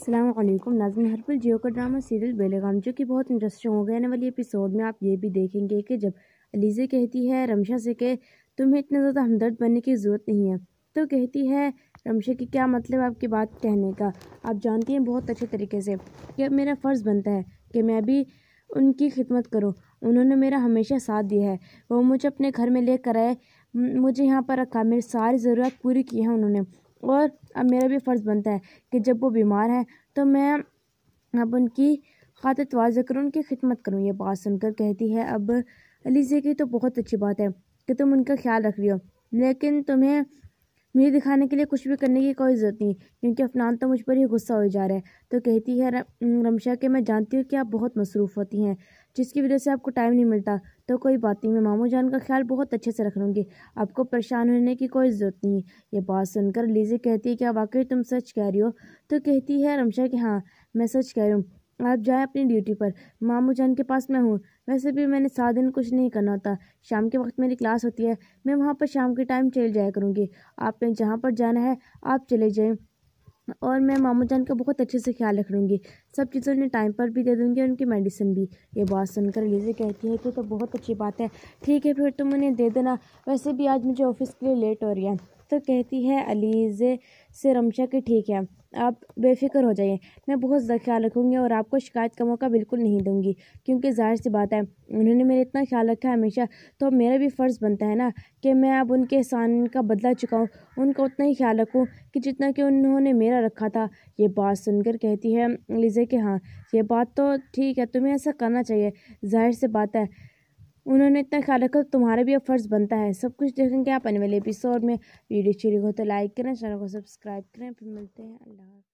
असलम नाजन हरफुल जियो का drama serial बेलेगाम जो कि बहुत इंटरेस्टिंग हो गया आने वाली एपिसोड में आप ये भी देखेंगे कि जब अलीज़े कहती है रमशा से कि तुम्हें इतना ज़्यादा हमदर्द बनने की ज़रूरत नहीं है तो कहती है रमशा की क्या मतलब आपकी बात कहने का आप जानती हैं बहुत अच्छे तरीके से कि मेरा फ़र्ज़ बनता है कि मैं भी उनकी खिदमत करूँ उन्होंने मेरा हमेशा साथ दिया है वो मुझे अपने घर में लेकर आए मुझे यहाँ पर रखा मेरी सारी ज़रूरत पूरी की है उन्होंने और अब मेरा भी फ़र्ज़ बनता है कि जब वो बीमार हैं तो मैं अब उनकी खातिर तोज़ करूँ उनकी खिदमत करूँ ये बात सुनकर कहती है अब अलीज़े की तो बहुत अच्छी बात है कि तुम उनका ख्याल रख रही हो लेकिन तुम्हें मुझे दिखाने के लिए कुछ भी करने की कोई ज़रूरत नहीं क्योंकि अफनान तो मुझ पर ही गुस्सा हो जा रहा है तो कहती है रमशा के मैं जानती हूँ कि आप बहुत मसरूफ़ होती हैं जिसकी वजह से आपको टाइम नहीं मिलता तो कोई बात नहीं मैं मामू जान का ख्याल बहुत अच्छे से रख लूँगी आपको परेशान होने की कोई ज़रूरत नहीं ये बात सुनकर लीजे कहती है क्या वाकई तुम सच कह रही हो तो कहती है रमशा कि हाँ मैं सच कह रही हूँ आप जाएं अपनी ड्यूटी पर मामू जान के पास मैं हूँ वैसे भी मैंने सात दिन कुछ नहीं करना होता शाम के वक्त मेरी क्लास होती है मैं वहाँ पर शाम के टाइम चले जाया करूँगी आपने जहाँ पर जाना है आप चले जाएँ और मैं मामू जान का बहुत अच्छे से ख्याल रख लूँगी सब चीज़ें उन्हें टाइम पर भी दे दूँगी और उनकी मेडिसिन भी ये बात सुनकर लीजिए कहती है कि तो बहुत अच्छी बात है ठीक है फिर तुम उन्हें दे देना वैसे भी आज मुझे ऑफिस के लिए लेट हो रही है तो कहती है अलीज़ से रमशा कि ठीक है आप बेफिक्र हो जाइए मैं बहुत ज़्यादा ख्याल रखूँगी और आपको शिकायत का मौका बिल्कुल नहीं दूँगी क्योंकि जाहिर सी बात है उन्होंने मेरा इतना ख्याल रखा है हमेशा तो अब मेरा भी फ़र्ज़ बनता है ना कि मैं अब उनके एहसान का बदला चुकाऊँ उनका उतना ही ख्याल रखूँ कि जितना कि उन्होंने मेरा रखा था ये बात सुनकर कहती है लिजे कि हाँ ये बात तो ठीक है तुम्हें ऐसा करना चाहिए जाहिर सी बात है उन्होंने इतना ख्याल रखा तो तुम्हारा भी अब फ़र्ज़ बनता है सब कुछ देखेंगे आप आने वाले एपिसोड में वीडियो अच्छी हो तो लाइक करें चैनल को सब्सक्राइब करें फिर मिलते हैं अल्लाह